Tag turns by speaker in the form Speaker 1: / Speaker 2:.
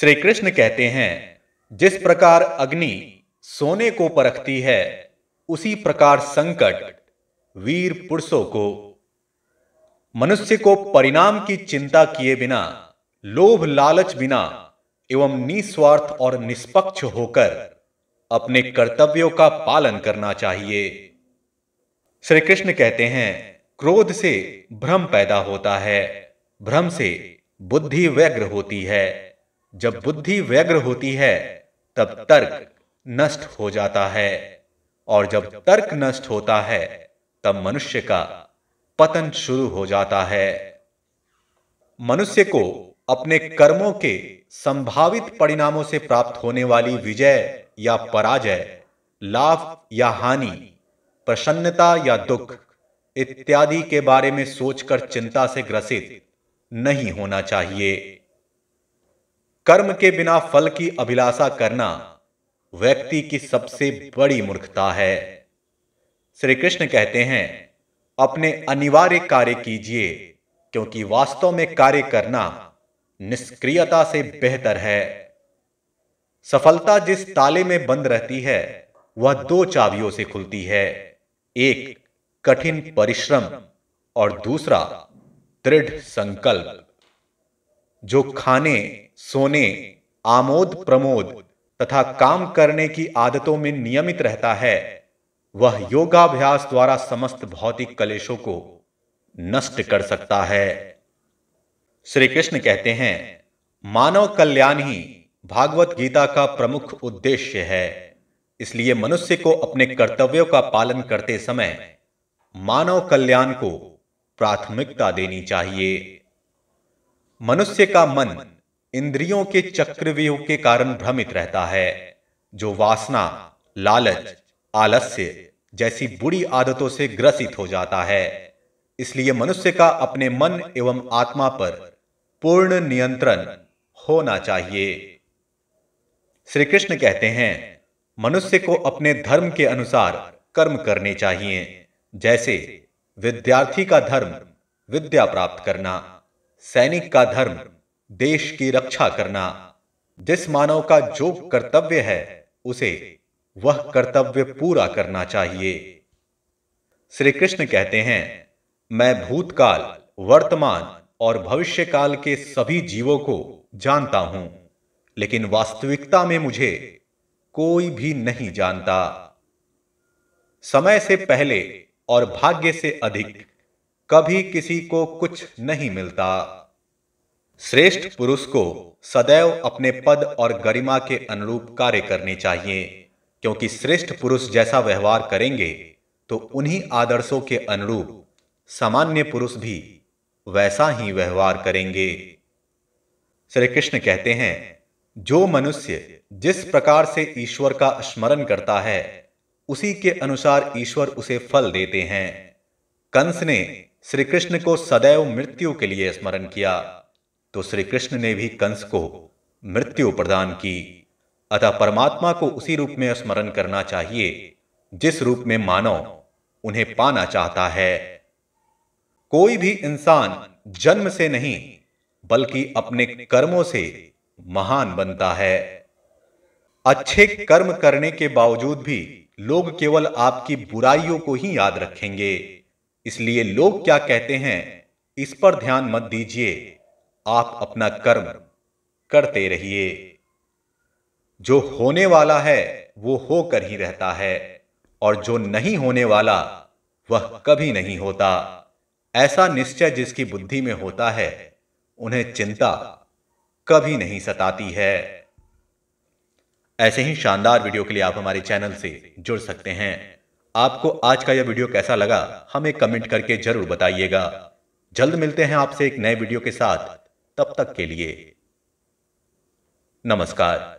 Speaker 1: श्री कृष्ण कहते हैं जिस प्रकार अग्नि सोने को परखती है उसी प्रकार संकट वीर पुरुषों को मनुष्य को परिणाम की चिंता किए बिना लोभ लालच बिना एवं निस्वार्थ और निष्पक्ष होकर अपने कर्तव्यों का पालन करना चाहिए श्री कृष्ण कहते हैं क्रोध से भ्रम पैदा होता है भ्रम से बुद्धि व्यग्र होती है जब बुद्धि व्यग्र होती है तब तर्क नष्ट हो जाता है और जब तर्क नष्ट होता है तब मनुष्य का पतन शुरू हो जाता है मनुष्य को अपने कर्मों के संभावित परिणामों से प्राप्त होने वाली विजय या पराजय लाभ या हानि प्रसन्नता या दुख इत्यादि के बारे में सोचकर चिंता से ग्रसित नहीं होना चाहिए कर्म के बिना फल की अभिलाषा करना व्यक्ति की सबसे बड़ी मूर्खता है श्री कृष्ण कहते हैं अपने अनिवार्य कार्य कीजिए क्योंकि वास्तव में कार्य करना निष्क्रियता से बेहतर है सफलता जिस ताले में बंद रहती है वह दो चाबियों से खुलती है एक कठिन परिश्रम और दूसरा दृढ़ संकल्प जो खाने सोने आमोद प्रमोद तथा काम करने की आदतों में नियमित रहता है वह योगाभ्यास द्वारा समस्त भौतिक कलेशों को नष्ट कर सकता है श्री कृष्ण कहते हैं मानव कल्याण ही भागवत गीता का प्रमुख उद्देश्य है इसलिए मनुष्य को अपने कर्तव्यों का पालन करते समय मानव कल्याण को प्राथमिकता देनी चाहिए मनुष्य का मन इंद्रियों के चक्रव्यूह के कारण भ्रमित रहता है जो वासना लालच आलस्य जैसी बुरी आदतों से ग्रसित हो जाता है इसलिए मनुष्य का अपने मन एवं आत्मा पर पूर्ण नियंत्रण होना चाहिए श्री कृष्ण कहते हैं मनुष्य को अपने धर्म के अनुसार कर्म करने चाहिए जैसे विद्यार्थी का धर्म विद्या प्राप्त करना सैनिक का धर्म देश की रक्षा करना जिस मानव का जो कर्तव्य है उसे वह कर्तव्य पूरा करना चाहिए श्री कृष्ण कहते हैं मैं भूतकाल वर्तमान और भविष्यकाल के सभी जीवों को जानता हूं लेकिन वास्तविकता में मुझे कोई भी नहीं जानता समय से पहले और भाग्य से अधिक कभी किसी को कुछ नहीं मिलता श्रेष्ठ पुरुष को सदैव अपने पद और गरिमा के अनुरूप कार्य करने चाहिए क्योंकि श्रेष्ठ पुरुष जैसा व्यवहार करेंगे तो उन्हीं आदर्शों के अनुरूप सामान्य पुरुष भी वैसा ही व्यवहार करेंगे श्री कृष्ण कहते हैं जो मनुष्य जिस प्रकार से ईश्वर का स्मरण करता है उसी के अनुसार ईश्वर उसे फल देते हैं कंस ने श्री कृष्ण को सदैव मृत्यु के लिए स्मरण किया तो श्री कृष्ण ने भी कंस को मृत्यु प्रदान की अतः परमात्मा को उसी रूप में स्मरण करना चाहिए जिस रूप में मानव उन्हें पाना चाहता है कोई भी इंसान जन्म से नहीं बल्कि अपने कर्मों से महान बनता है अच्छे कर्म करने के बावजूद भी लोग केवल आपकी बुराइयों को ही याद रखेंगे इसलिए लोग क्या कहते हैं इस पर ध्यान मत दीजिए आप अपना कर्म करते रहिए जो होने वाला है वो होकर ही रहता है और जो नहीं होने वाला वह कभी नहीं होता ऐसा निश्चय जिसकी बुद्धि में होता है उन्हें चिंता कभी नहीं सताती है ऐसे ही शानदार वीडियो के लिए आप हमारे चैनल से जुड़ सकते हैं आपको आज का यह वीडियो कैसा लगा हमें कमेंट करके जरूर बताइएगा जल्द मिलते हैं आपसे एक नए वीडियो के साथ तब तक के लिए नमस्कार